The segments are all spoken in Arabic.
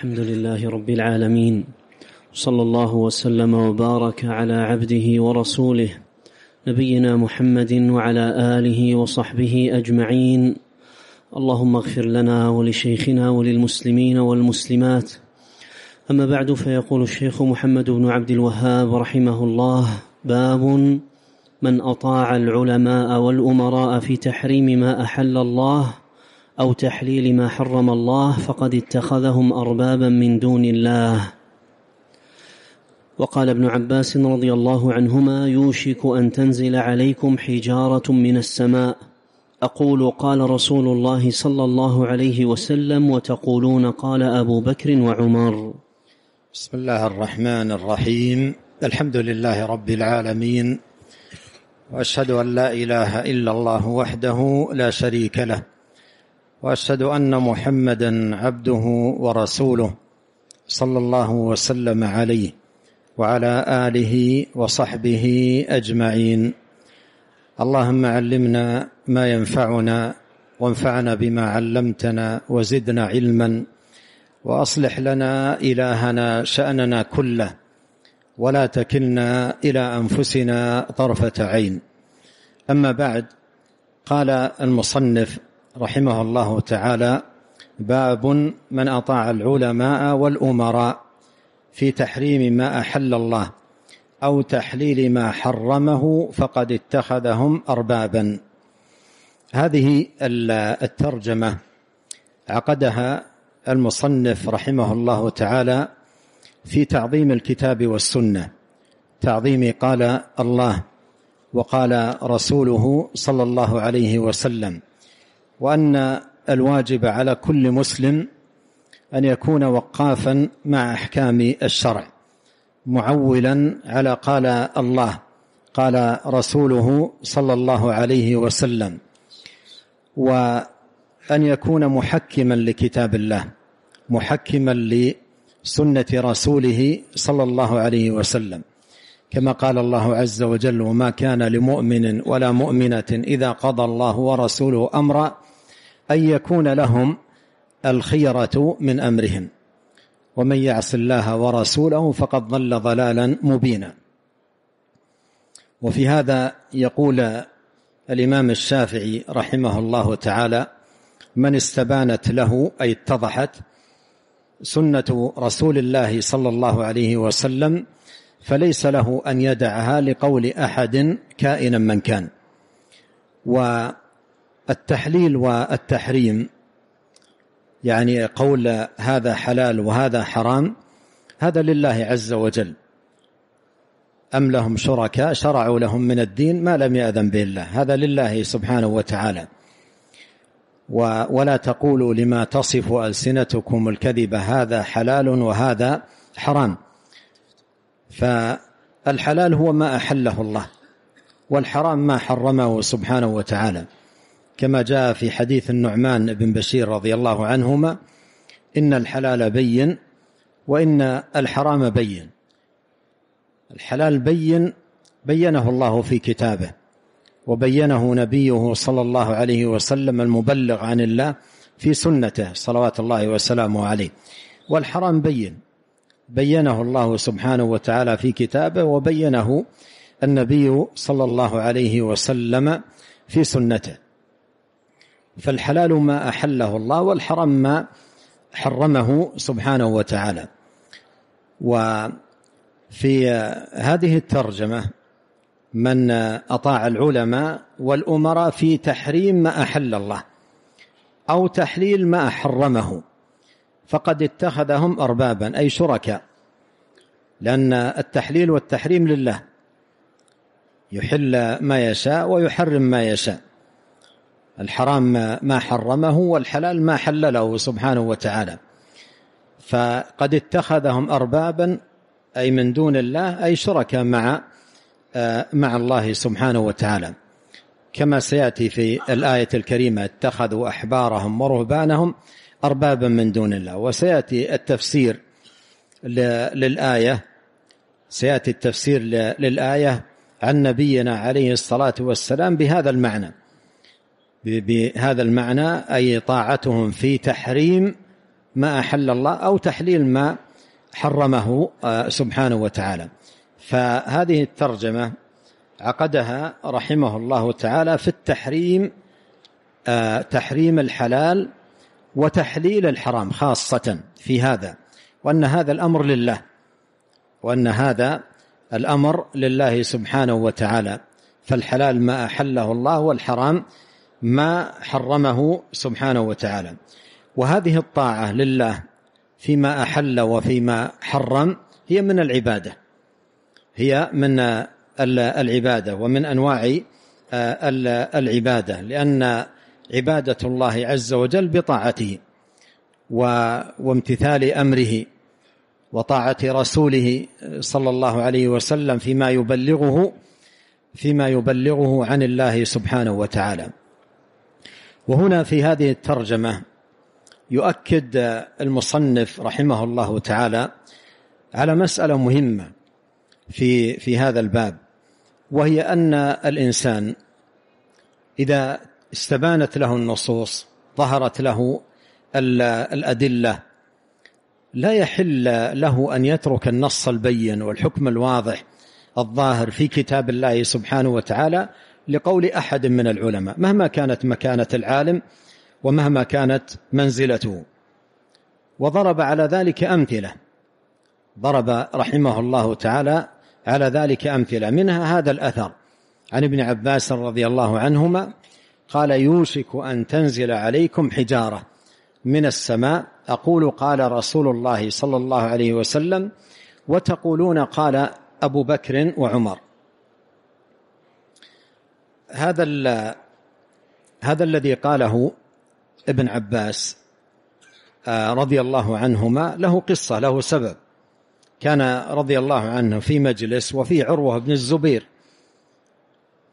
الحمد لله رب العالمين صلى الله وسلم وبارك على عبده ورسوله نبينا محمد وعلى اله وصحبه اجمعين اللهم اغفر لنا ولشيخنا وللمسلمين والمسلمات اما بعد فيقول الشيخ محمد بن عبد الوهاب رحمه الله باب من اطاع العلماء والامراء في تحريم ما احل الله او تحليل ما حرم الله فقد اتخذهم اربابا من دون الله وقال ابن عباس رضي الله عنهما يوشك ان تنزل عليكم حجاره من السماء اقول قال رسول الله صلى الله عليه وسلم وتقولون قال ابو بكر وعمر بسم الله الرحمن الرحيم الحمد لله رب العالمين واشهد ان لا اله الا الله وحده لا شريك له واشهد ان محمدا عبده ورسوله صلى الله وسلم عليه وعلى اله وصحبه اجمعين اللهم علمنا ما ينفعنا وانفعنا بما علمتنا وزدنا علما واصلح لنا الهنا شاننا كله ولا تكلنا الى انفسنا طرفه عين اما بعد قال المصنف رحمه الله تعالى باب من أطاع العلماء والأمراء في تحريم ما أحل الله أو تحليل ما حرمه فقد اتخذهم أربابا هذه الترجمة عقدها المصنف رحمه الله تعالى في تعظيم الكتاب والسنة تعظيم قال الله وقال رسوله صلى الله عليه وسلم وأن الواجب على كل مسلم أن يكون وقافا مع أحكام الشرع معولا على قال الله قال رسوله صلى الله عليه وسلم وأن يكون محكما لكتاب الله محكما لسنة رسوله صلى الله عليه وسلم كما قال الله عز وجل وما كان لمؤمن ولا مؤمنة إذا قضى الله ورسوله أمرا أن يكون لهم الخيرة من أمرهم ومن يعص الله ورسوله فقد ضل ضلالا مبينا وفي هذا يقول الإمام الشافعي رحمه الله تعالى من استبانت له أي اتضحت سنة رسول الله صلى الله عليه وسلم فليس له أن يدعها لقول أحد كائنا من كان و التحليل والتحريم يعني قول هذا حلال وهذا حرام هذا لله عز وجل أم لهم شركاء شرعوا لهم من الدين ما لم يأذن به الله هذا لله سبحانه وتعالى ولا تقولوا لما تصف ألسنتكم الكذب هذا حلال وهذا حرام فالحلال هو ما أحله الله والحرام ما حرمه سبحانه وتعالى كما جاء في حديث النعمان بن بشير رضي الله عنهما إن الحلال بين وإن الحرام بين الحلال بين بينه الله في كتابه وبينه نبيه صلى الله عليه وسلم المبلغ عن الله في سنته صلوات الله وسلامه عليه والحرام بين بينه الله سبحانه وتعالى في كتابه وبينه النبي صلى الله عليه وسلم في سنته فالحلال ما أحله الله والحرام ما حرمه سبحانه وتعالى وفي هذه الترجمة من أطاع العلماء والأمراء في تحريم ما أحل الله أو تحليل ما حرمه فقد اتخذهم أربابا أي شركاء لأن التحليل والتحريم لله يحل ما يشاء ويحرم ما يشاء الحرام ما حرمه والحلال ما حلله سبحانه وتعالى فقد اتخذهم أربابا أي من دون الله أي شركاء مع آه، مع الله سبحانه وتعالى كما سيأتي في الآية الكريمة اتخذوا أحبارهم ورهبانهم أربابا من دون الله وسيأتي التفسير للآية سيأتي التفسير للآية عن نبينا عليه الصلاة والسلام بهذا المعنى بهذا المعنى أي طاعتهم في تحريم ما أحل الله أو تحليل ما حرمه آه، سبحانه وتعالى فهذه الترجمة عقدها رحمه الله تعالى في التحريم آه، تحريم الحلال وتحليل الحرام خاصة في هذا وأن هذا الأمر لله وأن هذا الأمر لله سبحانه وتعالى فالحلال ما أحله الله والحرام ما حرمه سبحانه وتعالى وهذه الطاعة لله فيما أحل وفيما حرم هي من العبادة هي من العبادة ومن أنواع آه، العبادة لأن عبادة الله عز وجل بطاعته وامتثال أمره وطاعة رسوله صلى الله عليه وسلم فيما يبلغه فيما يبلغه عن الله سبحانه وتعالى وهنا في هذه الترجمة يؤكد المصنف رحمه الله تعالى على مسألة مهمة في في هذا الباب وهي أن الإنسان إذا استبانت له النصوص ظهرت له الأدلة لا يحل له أن يترك النص البين والحكم الواضح الظاهر في كتاب الله سبحانه وتعالى لقول أحد من العلماء مهما كانت مكانة العالم ومهما كانت منزلته وضرب على ذلك أمثلة ضرب رحمه الله تعالى على ذلك أمثلة منها هذا الأثر عن ابن عباس رضي الله عنهما قال يوشك أن تنزل عليكم حجارة من السماء أقول قال رسول الله صلى الله عليه وسلم وتقولون قال أبو بكر وعمر هذا هذا الذي قاله ابن عباس آه، رضي الله عنهما له قصة له سبب كان رضي الله عنه في مجلس وفي عروة بن الزبير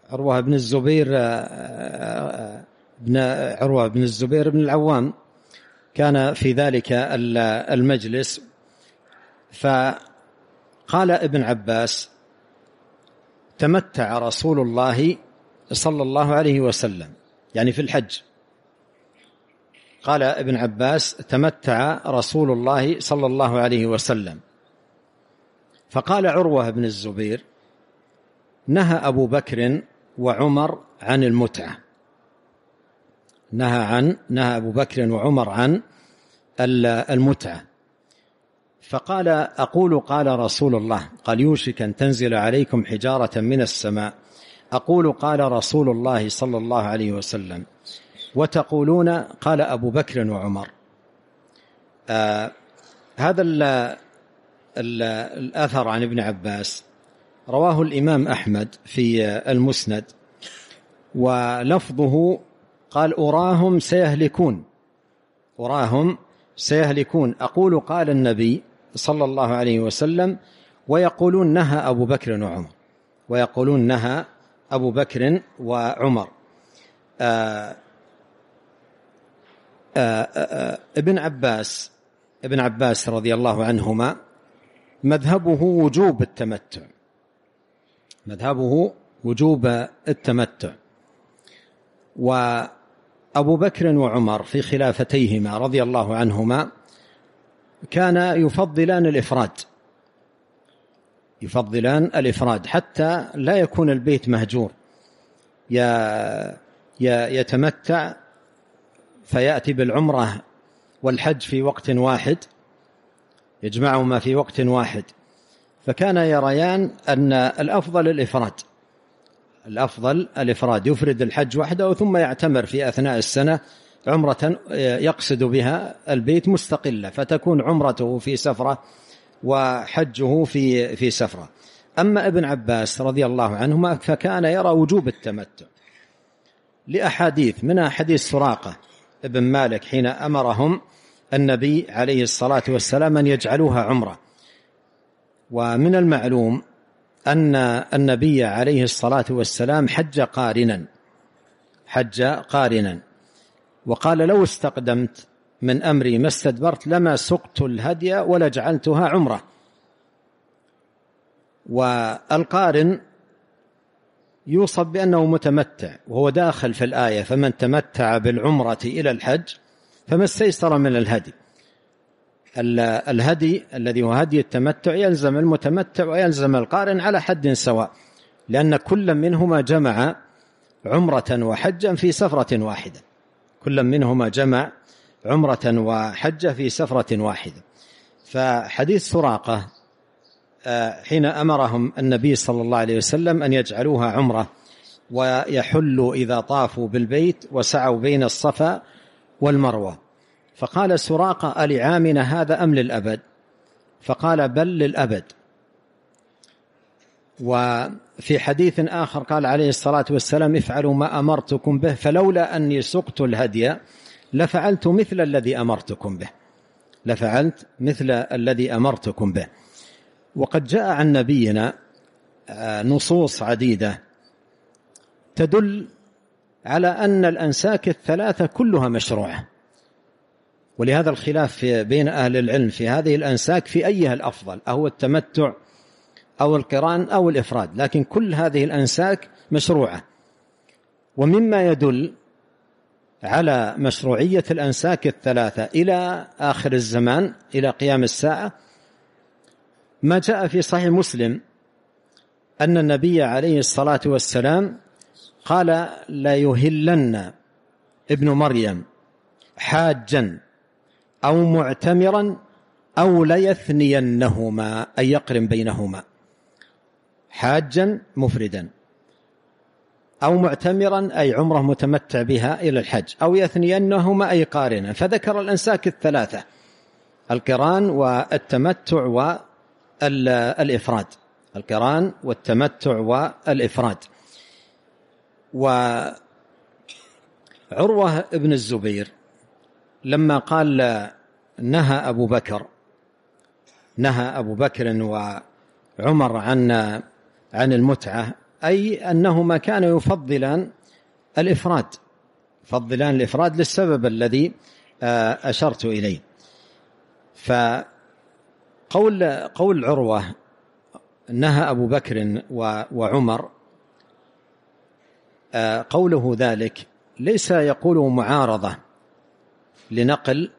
عروة بن الزبير آه، آه، بن عروة بن الزبير بن العوام كان في ذلك المجلس فقال ابن عباس تمتع رسول الله صلى الله عليه وسلم يعني في الحج قال ابن عباس تمتع رسول الله صلى الله عليه وسلم فقال عروة بن الزبير نهى أبو بكر وعمر عن المتعة نهى عن نهى أبو بكر وعمر عن المتعة فقال أقول قال رسول الله قال يوشك أن تنزل عليكم حجارة من السماء أقول قال رسول الله صلى الله عليه وسلم وتقولون قال أبو بكر وعمر آه هذا الـ الـ الأثر عن ابن عباس رواه الإمام أحمد في المسند ولفظه قال أراهم سيهلكون أراهم سيهلكون أقول قال النبي صلى الله عليه وسلم ويقولون نهى أبو بكر وعمر ويقولون نهى أبو بكر وعمر آآ آه، آآ آه، آه، ابن عباس ابن عباس رضي الله عنهما مذهبه وجوب التمتع مذهبه وجوب التمتع وأبو بكر وعمر في خلافتيهما رضي الله عنهما كان يفضلان الإفراد يفضلان الإفراد حتى لا يكون البيت مهجور يتمتع فيأتي بالعمرة والحج في وقت واحد يجمعهما في وقت واحد فكان يريان أن الأفضل الإفراد الأفضل الإفراد يفرد الحج وحده ثم يعتمر في أثناء السنة عمرة آه، يقصد بها البيت مستقلة فتكون عمرته في سفرة وحجه في في سفره أما ابن عباس رضي الله عنهما فكان يرى وجوب التمتع لأحاديث منها حديث سراقة ابن مالك حين أمرهم النبي عليه الصلاة والسلام أن يجعلوها عمرة ومن المعلوم أن النبي عليه الصلاة والسلام حج قارنا حج قارنا وقال لو استقدمت من أمري ما استدبرت لما سقت الهدي ولا جعلتها عمرة والقارن يوصف بأنه متمتع وهو داخل في الآية فمن تمتع بالعمرة إلى الحج فما استيسر من الهدي الهدي الذي هو هدي التمتع يلزم المتمتع ويلزم القارن على حد سواء لأن كل منهما جمع عمرة وحجا في سفرة واحدة كل منهما جمع عمرة وحجة في سفرة واحدة فحديث سراقة آه، حين أمرهم النبي صلى الله عليه وسلم أن يجعلوها عمرة ويحلوا إذا طافوا بالبيت وسعوا بين الصفا والمروة فقال سراقة ألعامنا هذا أم للأبد فقال بل للأبد وفي حديث آخر قال عليه الصلاة والسلام افعلوا ما أمرتكم به فلولا أني سقت الهدي لفعلت مثل الذي أمرتكم به لفعلت مثل الذي أمرتكم به وقد جاء عن نبينا آه، نصوص عديدة تدل على أن الأنساك الثلاثة كلها مشروعة ولهذا الخلاف بين أهل العلم في هذه الأنساك في أيها الأفضل أهو التمتع أو القران أو الإفراد لكن كل هذه الأنساك مشروعة ومما يدل على مشروعية الأنساك الثلاثة إلى آخر الزمان إلى قيام الساعة ما جاء في صحيح مسلم أن النبي عليه الصلاة والسلام قال لا يهلن ابن مريم حاجا أو معتمرا أو ليثنينهما أي يقرن بينهما حاجا مفردا أو معتمرا أي عمره متمتع بها إلى الحج أو يثنينهما أي قارنا فذكر الأنساك الثلاثة القران والتمتع والإفراد القران والتمتع والإفراد وعروة بن الزبير لما قال نهى أبو بكر نهى أبو بكر وعمر عن عن المتعة أي أنهما كان يفضلان الإفراد يفضلان الإفراد للسبب الذي آه، أشرت إليه فقول قول عروة نهى أبو بكر وعمر آه، قوله ذلك ليس يقوله معارضة لنقل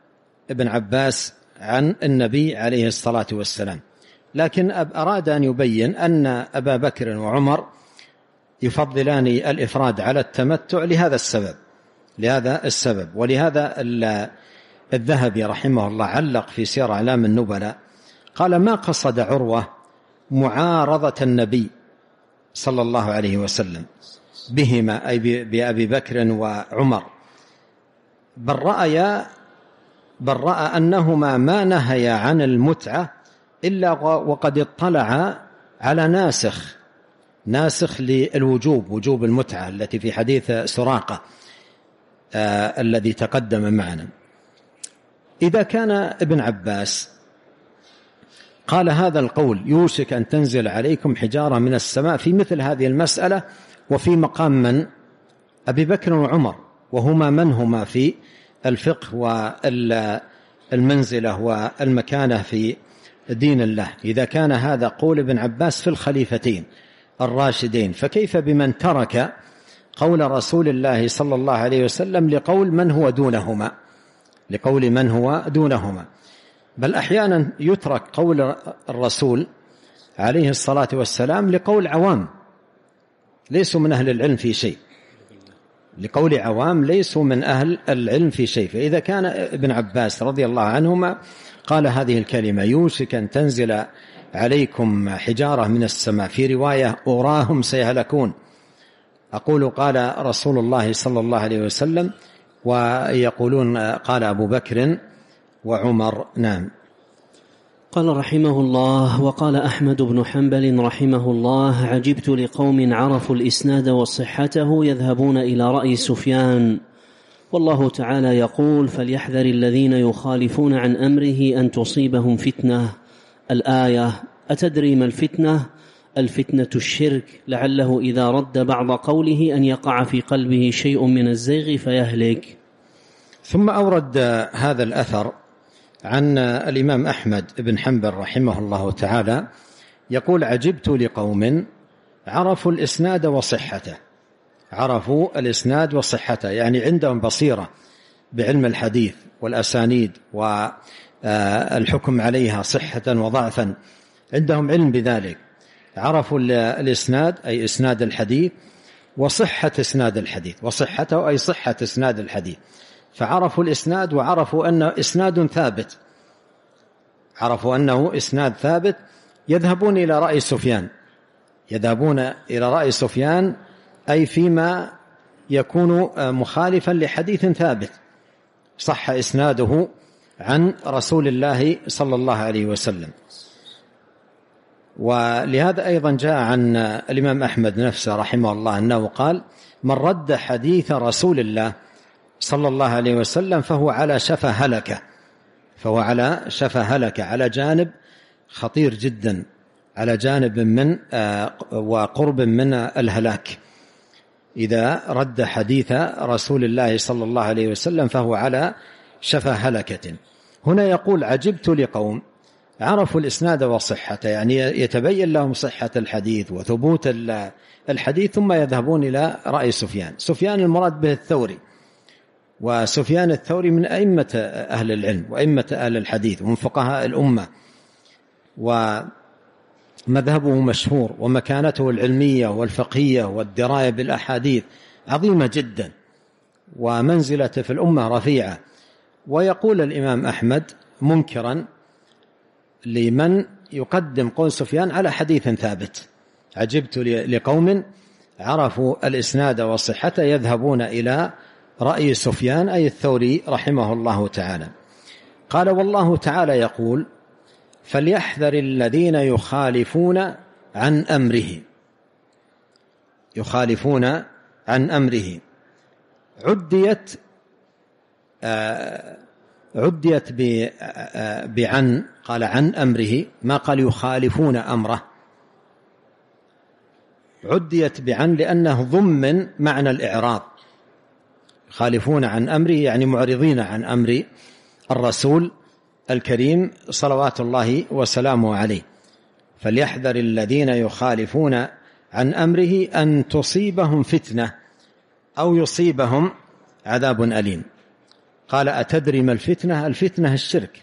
ابن عباس عن النبي عليه الصلاة والسلام لكن أراد أن يبين أن أبا بكر وعمر يفضلان الإفراد على التمتع لهذا السبب لهذا السبب ولهذا الذهبي رحمه الله علق في سير أعلام النبلاء قال ما قصد عروة معارضة النبي صلى الله عليه وسلم بهما أي بأبي بكر وعمر بل رايا بل رأى أنهما ما نهيا عن المتعة إلا وقد اطلع على ناسخ ناسخ للوجوب وجوب المتعة التي في حديث سراقة آه الذي تقدم معنا إذا كان ابن عباس قال هذا القول يوشك أن تنزل عليكم حجارة من السماء في مثل هذه المسألة وفي مقام من أبي بكر وعمر وهما من هما في الفقه والمنزلة والمكانة في دين الله إذا كان هذا قول ابن عباس في الخليفتين الراشدين فكيف بمن ترك قول رسول الله صلى الله عليه وسلم لقول من هو دونهما لقول من هو دونهما بل احيانا يترك قول الرسول عليه الصلاه والسلام لقول عوام ليسوا من اهل العلم في شيء لقول عوام ليسوا من اهل العلم في شيء فاذا كان ابن عباس رضي الله عنهما قال هذه الكلمه يوشك ان تنزل عليكم حجارة من السماء في رواية أراهم سيهلكون أقول قال رسول الله صلى الله عليه وسلم ويقولون قال أبو بكر وعمر نعم قال رحمه الله وقال احمد بن حنبل رحمه الله عجبت لقوم عرفوا الاسناد وصحته يذهبون الى راي سفيان والله تعالى يقول فليحذر الذين يخالفون عن امره ان تصيبهم فتنه الآية أتدري ما الفتنة الفتنة الشرك لعله إذا رد بعض قوله أن يقع في قلبه شيء من الزيغ فيهلك ثم أورد هذا الأثر عن الإمام أحمد بن حنبل رحمه الله تعالى يقول عجبت لقوم عرفوا الإسناد وصحته عرفوا الإسناد وصحته يعني عندهم بصيرة بعلم الحديث والأسانيد آه، الحكم عليها صحة وضعفا عندهم علم بذلك عرفوا الإسناد أي إسناد الحديث وصحة إسناد الحديث وصحته أي صحة إسناد الحديث فعرفوا الإسناد وعرفوا أنه إسناد ثابت عرفوا أنه إسناد ثابت يذهبون إلى رأي سفيان يذهبون إلى رأي سفيان أي فيما يكون مخالفا لحديث ثابت صح إسناده عن رسول الله صلى الله عليه وسلم ولهذا أيضا جاء عن الإمام أحمد نفسه رحمه الله أنه قال من رد حديث رسول الله صلى الله عليه وسلم فهو على شفا هلكة فهو على شفا هلكة على جانب خطير جدا على جانب من آه، وقرب من الهلاك إذا رد حديث رسول الله صلى الله عليه وسلم فهو على شفى هلكة هنا يقول عجبت لقوم عرفوا الإسناد وصحته يعني يتبين لهم صحة الحديث وثبوت الحديث ثم يذهبون إلى رأي سفيان سفيان المراد به الثوري وسفيان الثوري من أئمة أهل العلم وأئمة أهل الحديث ومن فقهاء الأمة ومذهبه مشهور ومكانته العلمية والفقهية والدراية بالأحاديث عظيمة جدا ومنزلته في الأمة رفيعة ويقول الإمام أحمد منكرا لمن يقدم قول سفيان على حديث ثابت عجبت لقوم عرفوا الإسناد وصحته يذهبون إلى رأي سفيان أي الثوري رحمه الله تعالى قال والله تعالى يقول فليحذر الذين يخالفون عن أمره يخالفون عن أمره عديت آه، عديت آه، آه، بعن قال عن أمره ما قال يخالفون أمره عديت بعن لأنه ضمن معنى الإعراض خالفون عن أمره يعني معرضين عن أمر الرسول الكريم صلوات الله وسلامه عليه فليحذر الذين يخالفون عن أمره أن تصيبهم فتنة أو يصيبهم عذاب أليم قال أتدري ما الفتنة الفتنة الشرك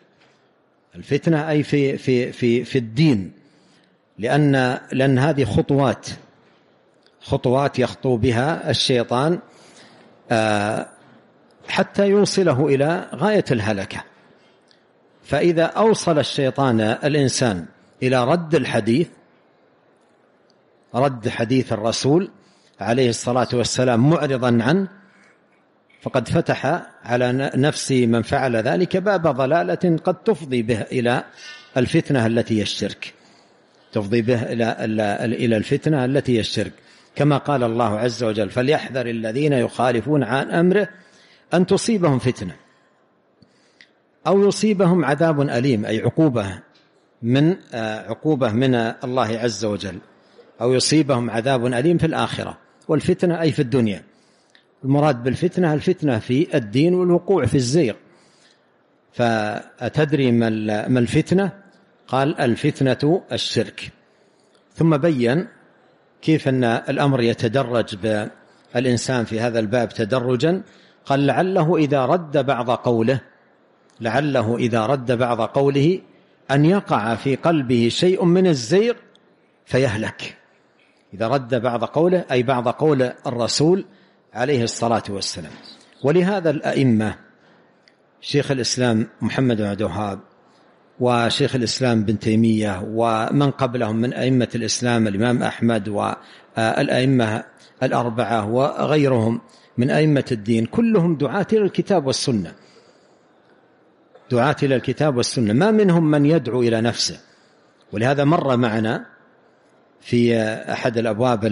الفتنة أي في, في, في, في الدين لأن, لأن هذه خطوات خطوات يخطو بها الشيطان آه، حتى يوصله إلى غاية الهلكة فإذا أوصل الشيطان الإنسان إلى رد الحديث رد حديث الرسول عليه الصلاة والسلام معرضا عنه فقد فتح على نفس من فعل ذلك باب ضلالة قد تفضي به إلى الفتنة التي هي الشرك تفضي به إلى إلى الفتنة التي هي الشرك كما قال الله عز وجل فليحذر الذين يخالفون عن أمره أن تصيبهم فتنة أو يصيبهم عذاب أليم أي عقوبة من آه، عقوبة من الله عز وجل أو يصيبهم عذاب أليم في الآخرة والفتنة أي في الدنيا المراد بالفتنة الفتنة في الدين والوقوع في الزيغ فأتدري ما الفتنة قال الفتنة الشرك ثم بين كيف أن الأمر يتدرج بالإنسان في هذا الباب تدرجا قال لعله إذا رد بعض قوله لعله إذا رد بعض قوله أن يقع في قلبه شيء من الزيغ فيهلك إذا رد بعض قوله أي بعض قول الرسول عليه الصلاة والسلام ولهذا الأئمة شيخ الإسلام محمد بن عبد الوهاب وشيخ الإسلام بن تيمية ومن قبلهم من أئمة الإسلام الإمام أحمد والأئمة الأربعة وغيرهم من أئمة الدين كلهم دعاة إلى الكتاب والسنة دعاة إلى الكتاب والسنة ما منهم من يدعو إلى نفسه ولهذا مر معنا في أحد الأبواب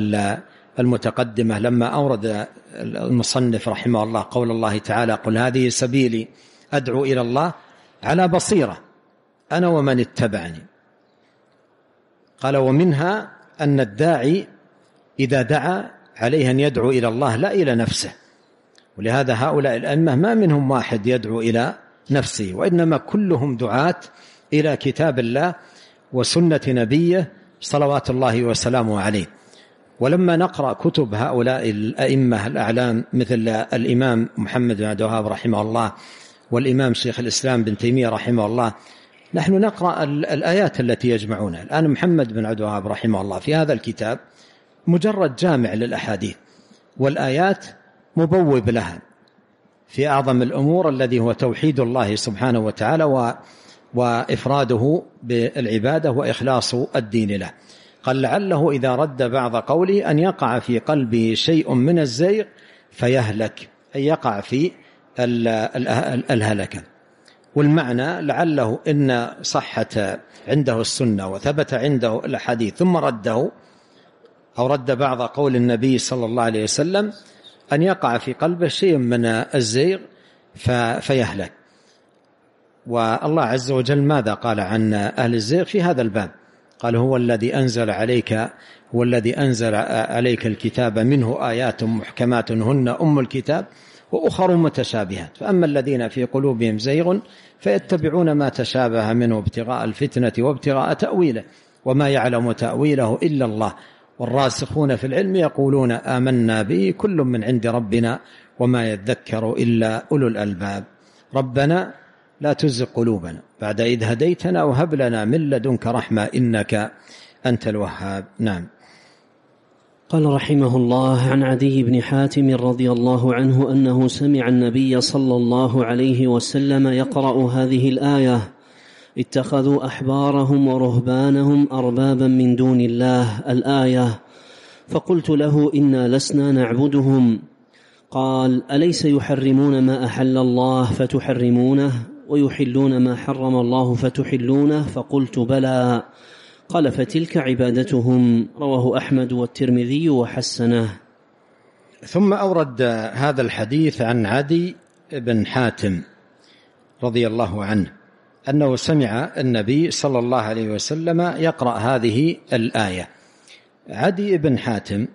المتقدمة لما أورد المصنف رحمه الله قول الله تعالى قل هذه سبيلي أدعو إلى الله على بصيرة أنا ومن اتبعني قال ومنها أن الداعي إذا دعا عليه أن يدعو إلى الله لا إلى نفسه ولهذا هؤلاء الأئمة ما منهم واحد يدعو إلى نفسه وإنما كلهم دعاة إلى كتاب الله وسنة نبيه صلوات الله وسلامه عليه ولما نقرأ كتب هؤلاء الأئمة الأعلام مثل الإمام محمد بن عبد الوهاب رحمه الله والإمام شيخ الإسلام بن تيمية رحمه الله نحن نقرأ الآيات التي يجمعونها الآن محمد بن عبد الوهاب رحمه الله في هذا الكتاب مجرد جامع للأحاديث والآيات مبوب لها في أعظم الأمور الذي هو توحيد الله سبحانه وتعالى وإفراده بالعبادة وإخلاص الدين له قال لعله إذا رد بعض قوله أن يقع في قلبه شيء من الزيغ فيهلك أي يقع في الهلكة والمعنى لعله إن صحة عنده السنة وثبت عنده الحديث ثم رده أو رد بعض قول النبي صلى الله عليه وسلم أن يقع في قلبه شيء من الزيغ فيهلك والله عز وجل ماذا قال عن أهل الزيغ في هذا الباب قال هو الذي أنزل عليك هو الذي أنزل عليك الكتاب منه آيات محكمات هن أم الكتاب وأخر متشابهات فأما الذين في قلوبهم زيغ فيتبعون ما تشابه منه ابتغاء الفتنة وابتغاء تأويله وما يعلم تأويله إلا الله والراسخون في العلم يقولون آمنا به كل من عند ربنا وما يذكر إلا أولو الألباب ربنا لا تزغ قلوبنا بعد إذ هديتنا وهب لنا من لدنك رحمة إنك أنت الوهاب نعم قال رحمه الله عن عدي بن حاتم رضي الله عنه أنه سمع النبي صلى الله عليه وسلم يقرأ هذه الآية اتخذوا أحبارهم ورهبانهم أربابا من دون الله الآية فقلت له إنا لسنا نعبدهم قال أليس يحرمون ما أحل الله فتحرمونه ويحلون ما حرم الله فتحلونه فقلت بلى قال فتلك عبادتهم رواه احمد والترمذي وحسنه ثم اورد هذا الحديث عن عدي بن حاتم رضي الله عنه انه سمع النبي صلى الله عليه وسلم يقرا هذه الايه عدي بن حاتم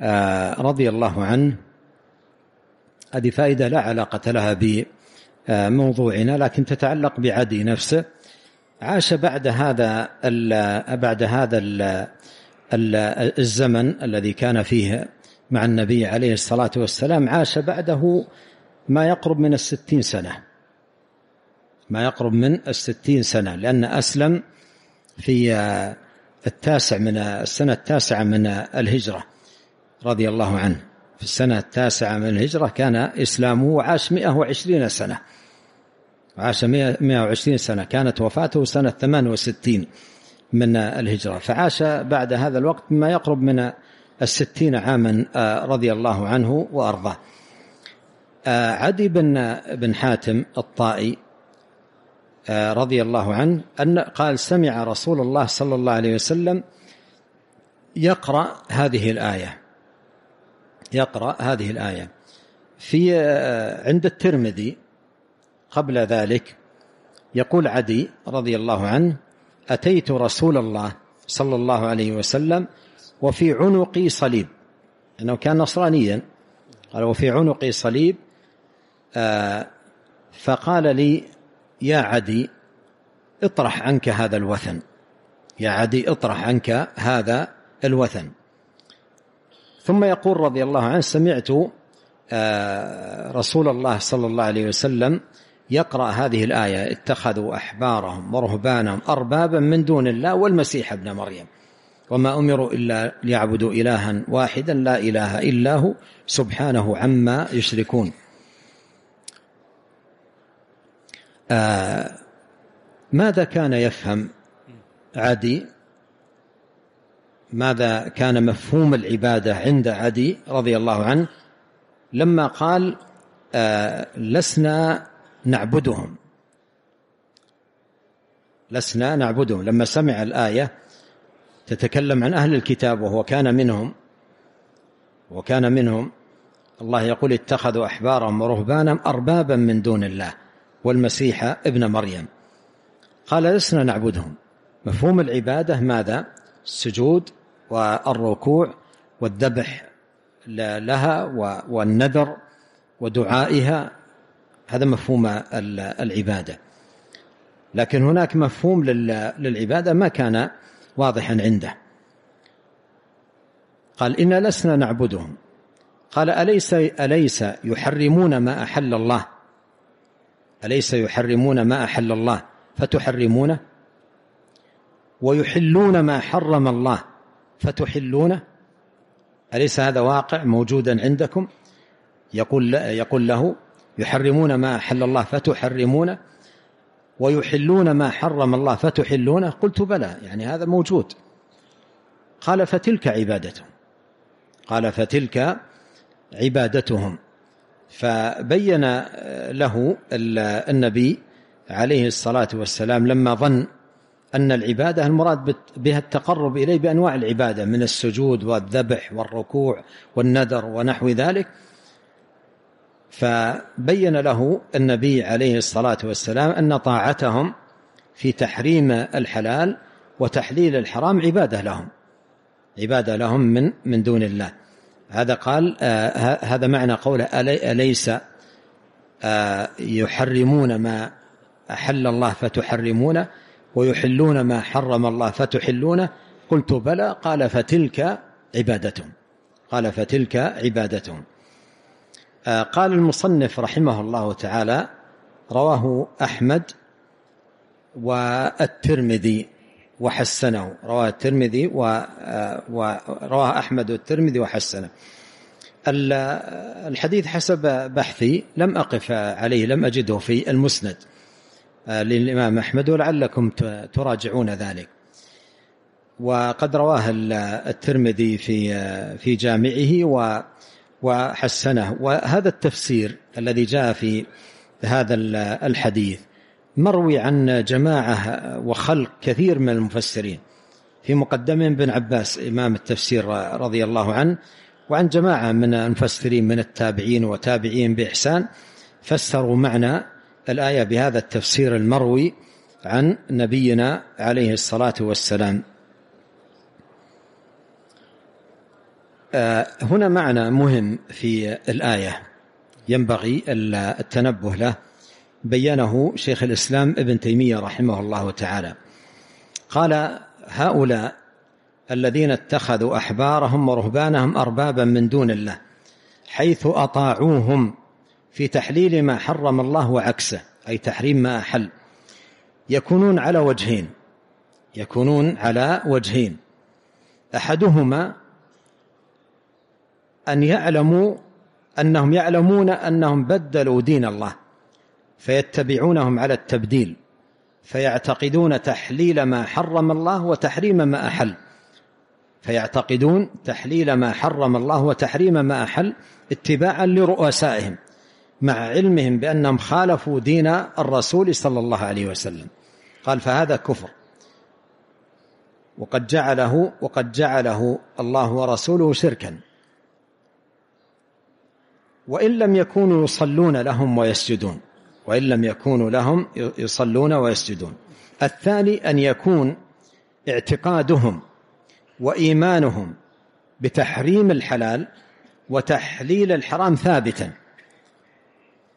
آه، رضي الله عنه هذه فائده لا علاقه لها آه، موضوعنا لكن تتعلق بعدي نفسه عاش بعد هذا ال بعد هذا الزمن الذي كان فيه مع النبي عليه الصلاة والسلام عاش بعده ما يقرب من الستين سنة ما يقرب من الستين سنة لأن أسلم في آه، التاسع من السنة التاسعة من الهجرة رضي الله عنه في السنة التاسعة من الهجرة كان إسلامه وعاش 120 سنة عاش 120 سنة كانت وفاته سنة 68 من الهجرة فعاش بعد هذا الوقت ما يقرب من الستين عاما آه، رضي الله عنه وأرضاه آه، عدي بن بن حاتم الطائي آه، رضي الله عنه أن قال سمع رسول الله صلى الله عليه وسلم يقرأ هذه الآية يقرأ هذه الآية في آه، عند الترمذي قبل ذلك يقول عدي رضي الله عنه أتيت رسول الله صلى الله عليه وسلم وفي عنقي صليب أنه كان نصرانيا قال وفي عنقي صليب آه، فقال لي يا عدي اطرح عنك هذا الوثن يا عدي اطرح عنك هذا الوثن ثم يقول رضي الله عنه سمعت آه، رسول الله صلى الله عليه وسلم يقرأ هذه الآية اتخذوا أحبارهم ورهبانهم أربابا من دون الله والمسيح ابن مريم وما أمروا إلا ليعبدوا إلها واحدا لا إله إلا هو سبحانه عما يشركون آه ماذا كان يفهم عدي ماذا كان مفهوم العبادة عند عدي رضي الله عنه لما قال آه لسنا نعبدهم لسنا نعبدهم لما سمع الآية تتكلم عن أهل الكتاب وهو كان منهم وكان منهم الله يقول اتخذوا أحبارهم ورهبانهم أربابا من دون الله والمسيح ابن مريم قال لسنا نعبدهم مفهوم العبادة ماذا السجود والركوع والذبح لها والنذر ودعائها هذا مفهوم العبادة لكن هناك مفهوم للعبادة ما كان واضحا عنده قال إنا لسنا نعبدهم قال أليس أليس يحرمون ما أحل الله أليس يحرمون ما أحل الله فتحرمونه ويحلون ما حرم الله فتحلونه أليس هذا واقع موجودا عندكم يقول يقول له يحرمون ما حل الله فتحرمونه ويحلون ما حرم الله فتحلونه قلت بلى يعني هذا موجود قال فتلك عبادتهم قال فتلك عبادتهم فبين له النبي عليه الصلاة والسلام لما ظن أن العبادة المراد بها التقرب إليه بأنواع العبادة من السجود والذبح والركوع والنذر ونحو ذلك فبين له النبي عليه الصلاة والسلام أن طاعتهم في تحريم الحلال وتحليل الحرام عبادة لهم عبادة لهم من من دون الله هذا قال آه هذا معنى قوله ألي أليس آه يحرمون ما أحل الله فتحرمونه ويحلون ما حرم الله فتحلونه قلت بلى قال فتلك عبادتهم قال فتلك عبادتهم آه، قال المصنف رحمه الله تعالى رواه أحمد والترمذي وحسنه رواه الترمذي ورواه آه، أحمد والترمذي وحسنه آه، الحديث حسب بحثي لم أقف عليه لم أجده في المسند آه، للإمام أحمد ولعلكم تراجعون ذلك وقد رواه الترمذي في آه، في جامعه وحسنه وهذا التفسير الذي جاء في هذا الحديث مروي عن جماعة وخلق كثير من المفسرين في مقدم بن عباس إمام التفسير رضي الله عنه وعن جماعة من المفسرين من التابعين وتابعين بإحسان فسروا معنى الآية بهذا التفسير المروي عن نبينا عليه الصلاة والسلام آه، هنا معنى مهم في الآية ينبغي التنبه له بينه شيخ الإسلام ابن تيمية رحمه الله تعالى قال هؤلاء الذين اتخذوا أحبارهم ورهبانهم أربابا من دون الله حيث أطاعوهم في تحليل ما حرم الله وعكسه أي تحريم ما أحل يكونون على وجهين يكونون على وجهين أحدهما أن يعلموا أنهم يعلمون أنهم بدلوا دين الله فيتبعونهم على التبديل فيعتقدون تحليل ما حرم الله وتحريم ما أحل فيعتقدون تحليل ما حرم الله وتحريم ما أحل اتباعا لرؤسائهم مع علمهم بأنهم خالفوا دين الرسول صلى الله عليه وسلم قال فهذا كفر وقد جعله وقد جعله الله ورسوله شركا وإن لم يكونوا يصلون لهم ويسجدون وإن لم يكونوا لهم يصلون ويسجدون الثاني أن يكون اعتقادهم وإيمانهم بتحريم الحلال وتحليل الحرام ثابتا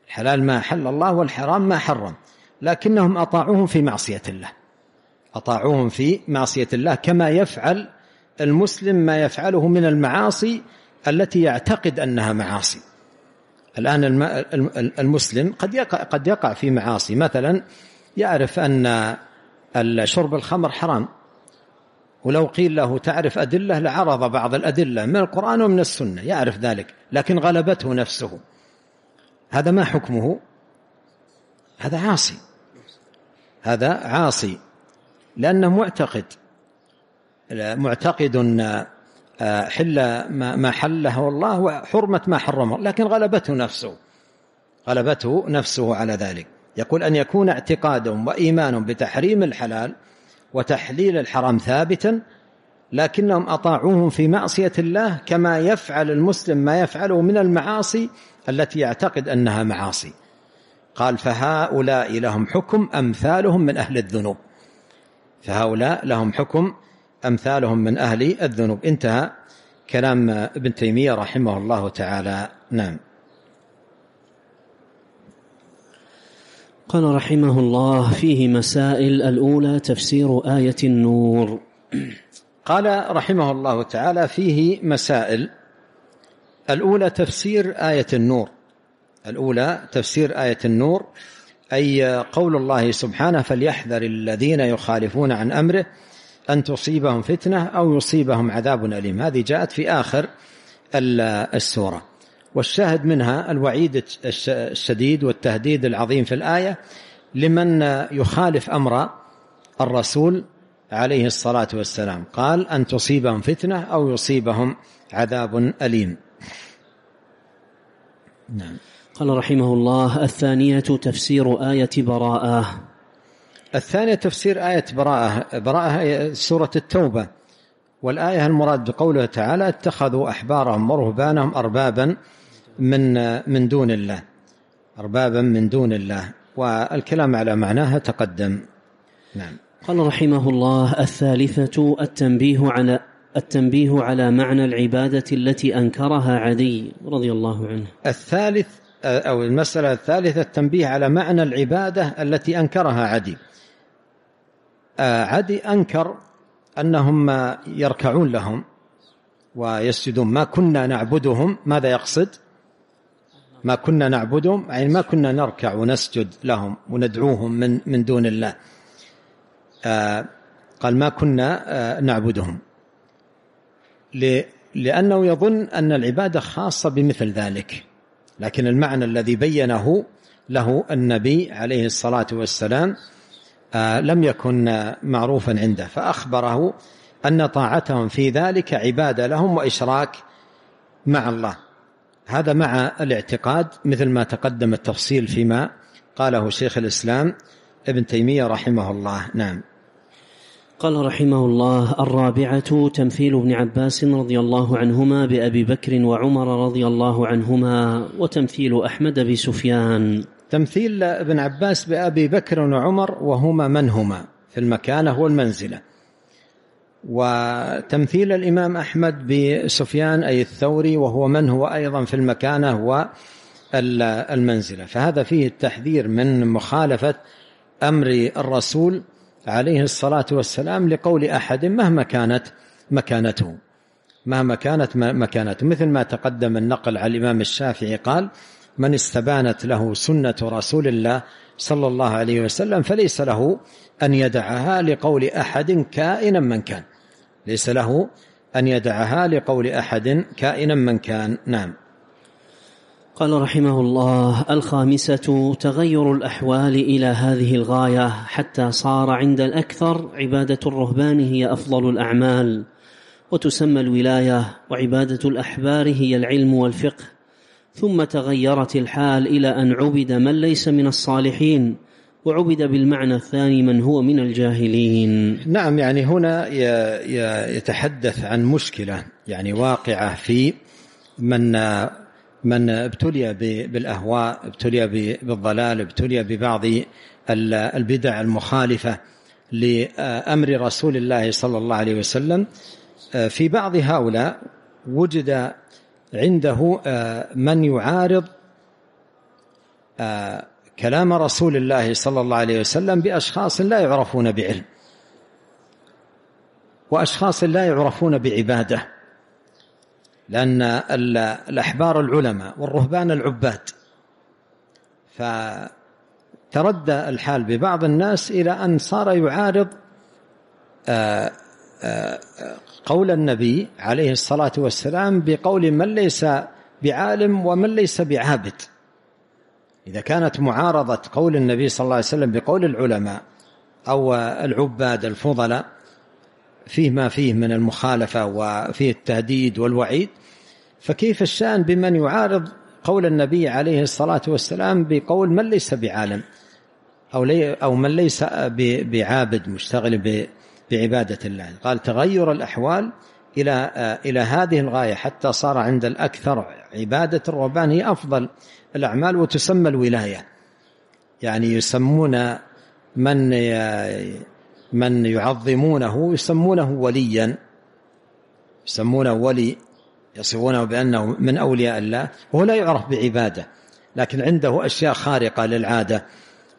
الحلال ما حل الله والحرام ما حرم لكنهم أطاعوهم في معصية الله أطاعوهم في معصية الله كما يفعل المسلم ما يفعله من المعاصي التي يعتقد أنها معاصي الآن المسلم قد يقع, قد يقع في معاصي مثلا يعرف أن شرب الخمر حرام ولو قيل له تعرف أدلة لعرض بعض الأدلة من القرآن ومن السنة يعرف ذلك لكن غلبته نفسه هذا ما حكمه هذا عاصي هذا عاصي لأنه معتقد معتقد آه، حل ما حله الله وحرمة ما حرمه لكن غلبته نفسه غلبته نفسه على ذلك يقول أن يكون اعتقاد وإيمان بتحريم الحلال وتحليل الحرام ثابتا لكنهم أطاعوهم في معصية الله كما يفعل المسلم ما يفعله من المعاصي التي يعتقد أنها معاصي قال فهؤلاء لهم حكم أمثالهم من أهل الذنوب فهؤلاء لهم حكم أمثالهم من أهل الذنوب انتهى كلام ابن تيمية رحمه الله تعالى نعم قال رحمه الله فيه مسائل الأولى تفسير آية النور قال رحمه الله تعالى فيه مسائل الأولى تفسير آية النور الأولى تفسير آية النور أي قول الله سبحانه فليحذر الذين يخالفون عن أمره أن تصيبهم فتنة أو يصيبهم عذاب أليم هذه جاءت في آخر السورة والشاهد منها الوعيد الشديد والتهديد العظيم في الآية لمن يخالف أمر الرسول عليه الصلاة والسلام قال أن تصيبهم فتنة أو يصيبهم عذاب أليم نعم قال رحمه الله الثانية تفسير آية براءة الثانية تفسير آية براءة براءة هي سورة التوبة والآية المراد بقوله تعالى اتخذوا أحبارهم ورهبانهم أربابا من من دون الله أربابا من دون الله والكلام على معناها تقدم نعم قال رحمه الله الثالثة التنبيه على التنبيه على معنى العبادة التي أنكرها عدي رضي الله عنه الثالث أو المسألة الثالثة التنبيه على معنى العبادة التي أنكرها عدي عدي أنكر أنهم يركعون لهم ويسجدون ما كنا نعبدهم ماذا يقصد ما كنا نعبدهم يعني ما كنا نركع ونسجد لهم وندعوهم من من دون الله آه، قال ما كنا آه، نعبدهم لأنه يظن أن العبادة خاصة بمثل ذلك لكن المعنى الذي بينه له النبي عليه الصلاة والسلام آه، لم يكن معروفا عنده فأخبره أن طاعتهم في ذلك عبادة لهم وإشراك مع الله هذا مع الاعتقاد مثل ما تقدم التفصيل فيما قاله شيخ الإسلام ابن تيمية رحمه الله نعم قال رحمه الله الرابعة تمثيل ابن عباس رضي الله عنهما بأبي بكر وعمر رضي الله عنهما وتمثيل أحمد بسفيان تمثيل ابن عباس بأبي بكر وعمر وهما من هما في المكانة والمنزلة وتمثيل الإمام أحمد بسفيان أي الثوري وهو من هو أيضا في المكانة والمنزلة فهذا فيه التحذير من مخالفة أمر الرسول عليه الصلاة والسلام لقول أحد مهما كانت مكانته مهما كانت مكانته مثل ما تقدم النقل على الإمام الشافعي قال من استبانت له سنة رسول الله صلى الله عليه وسلم فليس له أن يدعها لقول أحد كائنا من كان ليس له أن يدعها لقول أحد كائنا من كان نعم قال رحمه الله الخامسة تغير الأحوال إلى هذه الغاية حتى صار عند الأكثر عبادة الرهبان هي أفضل الأعمال وتسمى الولاية وعبادة الأحبار هي العلم والفقه ثم تغيرت الحال إلى أن عبد من ليس من الصالحين وعبد بالمعنى الثاني من هو من الجاهلين نعم يعني هنا يتحدث عن مشكلة يعني واقعة في من من ابتلي بالاهواء ابتلي بالضلال ابتلي ببعض البدع المخالفه لامر رسول الله صلى الله عليه وسلم آه، في بعض هؤلاء وجد عنده آه، من يعارض آه، كلام رسول الله صلى الله عليه وسلم باشخاص لا يعرفون بعلم واشخاص لا يعرفون بعباده لأن الأحبار العلماء والرهبان العباد فتردى الحال ببعض الناس إلى أن صار يعارض آه، آه، قول النبي عليه الصلاة والسلام بقول من ليس بعالم ومن ليس بعابد إذا كانت معارضة قول النبي صلى الله عليه وسلم بقول العلماء أو العباد الفضلاء فيه ما فيه من المخالفة وفيه التهديد والوعيد فكيف الشأن بمن يعارض قول النبي عليه الصلاة والسلام بقول من ليس بعالم أو, لي أو من ليس بعابد مشتغل بعبادة الله قال تغير الأحوال إلى إلى هذه الغاية حتى صار عند الأكثر عبادة الرهبان هي أفضل الأعمال وتسمى الولاية يعني يسمون من من يعظمونه يسمونه وليا يسمونه ولي يصفونه بأنه من أولياء الله وهو لا يعرف بعبادة لكن عنده أشياء خارقة للعادة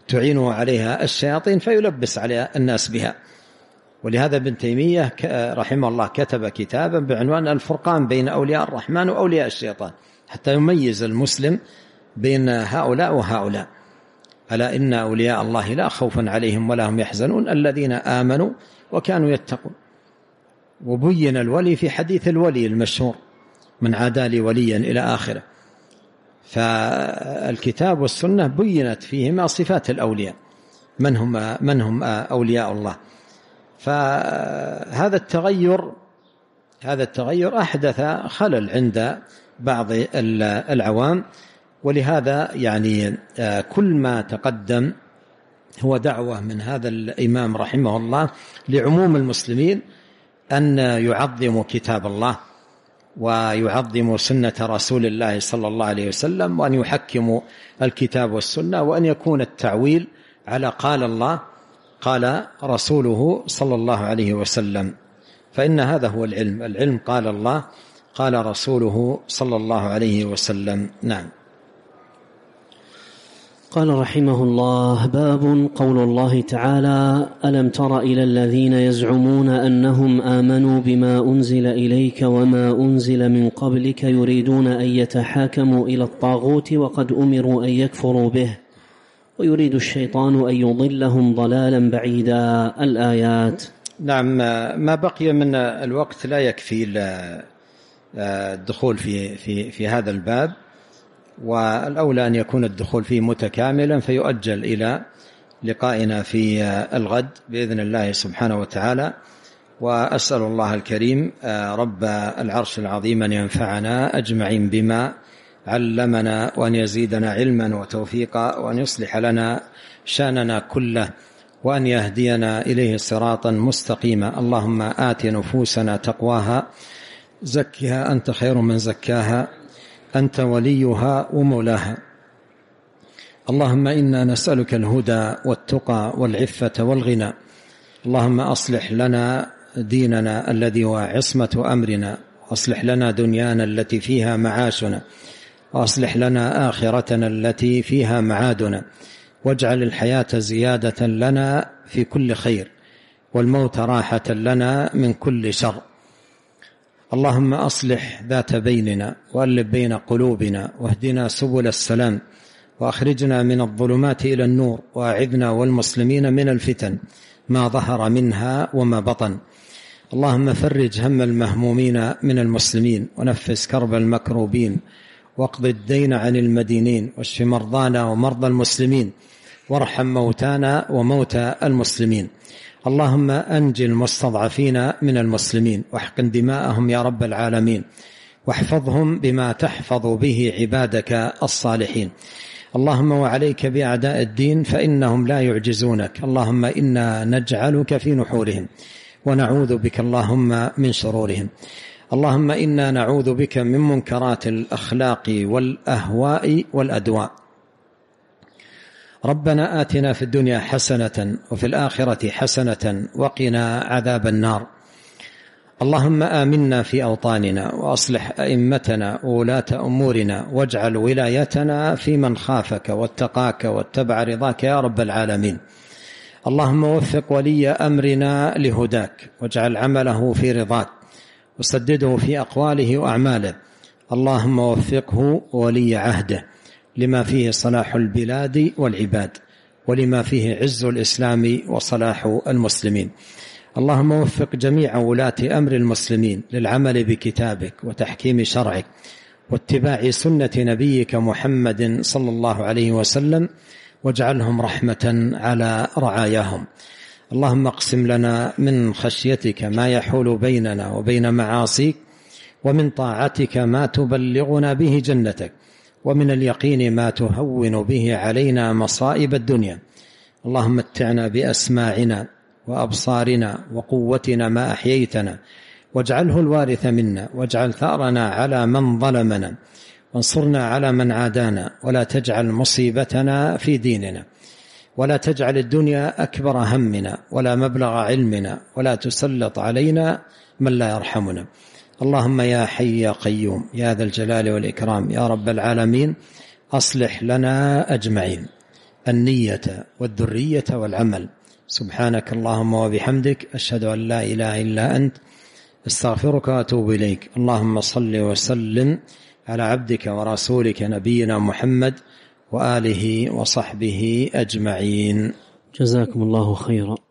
تعينه عليها الشياطين فيلبس عليها الناس بها ولهذا ابن تيمية رحمه الله كتب كتابا بعنوان الفرقان بين أولياء الرحمن وأولياء الشيطان حتى يميز المسلم بين هؤلاء وهؤلاء ألا إن أولياء الله لا خوف عليهم ولا هم يحزنون الذين آمنوا وكانوا يتقون وبين الولي في حديث الولي المشهور من عادى لي وليا إلى آخره فالكتاب والسنة بينت فيهما صفات الأولياء من هم, من هم أولياء الله فهذا التغير هذا التغير أحدث خلل عند بعض العوام ولهذا يعني آه، كل ما تقدم هو دعوة من هذا الإمام رحمه الله لعموم المسلمين أن يعظموا كتاب الله ويعظموا سنة رسول الله صلى الله عليه وسلم وأن يحكموا الكتاب والسنة وأن يكون التعويل على قال الله قال رسوله صلى الله عليه وسلم فإن هذا هو العلم العلم قال الله قال رسوله صلى الله عليه وسلم نعم قال رحمه الله باب قول الله تعالى الم تر الى الذين يزعمون انهم امنوا بما انزل اليك وما انزل من قبلك يريدون ان يتحاكموا الى الطاغوت وقد امروا ان يكفروا به ويريد الشيطان ان يضلهم ضلالا بعيدا الايات نعم ما بقي من الوقت لا يكفي آه، الدخول في في في هذا الباب والأولى أن يكون الدخول فيه متكاملا فيؤجل إلى لقائنا في الغد بإذن الله سبحانه وتعالى وأسأل الله الكريم آه، رب العرش العظيم أن ينفعنا أجمعين بما علمنا وأن يزيدنا علما وتوفيقا وأن يصلح لنا شاننا كله وأن يهدينا إليه صراطا مستقيما اللهم آت نفوسنا تقواها زكها أنت خير من زكاها أنت وليها ومولاها اللهم إنا نسألك الهدى والتقى والعفة والغنى اللهم أصلح لنا ديننا الذي هو عصمة أمرنا وأصلح لنا دنيانا التي فيها معاشنا وأصلح لنا آخرتنا التي فيها معادنا واجعل الحياة زيادة لنا في كل خير والموت راحة لنا من كل شر اللهم أصلح ذات بيننا والف بين قلوبنا واهدنا سبل السلام وأخرجنا من الظلمات إلى النور وأعذنا والمسلمين من الفتن ما ظهر منها وما بطن اللهم فرج هم المهمومين من المسلمين ونفس كرب المكروبين واقض الدين عن المدينين واشف مرضانا ومرضى المسلمين وارحم موتانا وموتى المسلمين اللهم أنج المستضعفين من المسلمين واحقن دماءهم يا رب العالمين واحفظهم بما تحفظ به عبادك الصالحين اللهم وعليك بأعداء الدين فإنهم لا يعجزونك اللهم إنا نجعلك في نحورهم ونعوذ بك اللهم من شرورهم اللهم إنا نعوذ بك من منكرات الأخلاق والأهواء والأدواء ربنا آتنا في الدنيا حسنة وفي الآخرة حسنة وقنا عذاب النار اللهم آمنا في أوطاننا وأصلح أئمتنا وولاة أمورنا واجعل ولايتنا في من خافك واتقاك واتبع رضاك يا رب العالمين اللهم وفق ولي أمرنا لهداك واجعل عمله في رضاك وسدده في أقواله وأعماله اللهم وفقه وولي عهده لما فيه صلاح البلاد والعباد ولما فيه عز الإسلام وصلاح المسلمين اللهم وفق جميع ولاة أمر المسلمين للعمل بكتابك وتحكيم شرعك واتباع سنة نبيك محمد صلى الله عليه وسلم واجعلهم رحمة على رعاياهم اللهم اقسم لنا من خشيتك ما يحول بيننا وبين معاصيك ومن طاعتك ما تبلغنا به جنتك ومن اليقين ما تهون به علينا مصائب الدنيا اللهم متعنا بأسماعنا وأبصارنا وقوتنا ما أحييتنا واجعله الوارث منا واجعل ثأرنا على من ظلمنا وانصرنا على من عادانا ولا تجعل مصيبتنا في ديننا ولا تجعل الدنيا أكبر همنا ولا مبلغ علمنا ولا تسلط علينا من لا يرحمنا اللهم يا حي يا قيوم يا ذا الجلال والإكرام يا رب العالمين أصلح لنا أجمعين النية والذرية والعمل سبحانك اللهم وبحمدك أشهد أن لا إله إلا أنت استغفرك وأتوب إليك اللهم صل وسلم على عبدك ورسولك نبينا محمد وآله وصحبه أجمعين جزاكم الله خيرا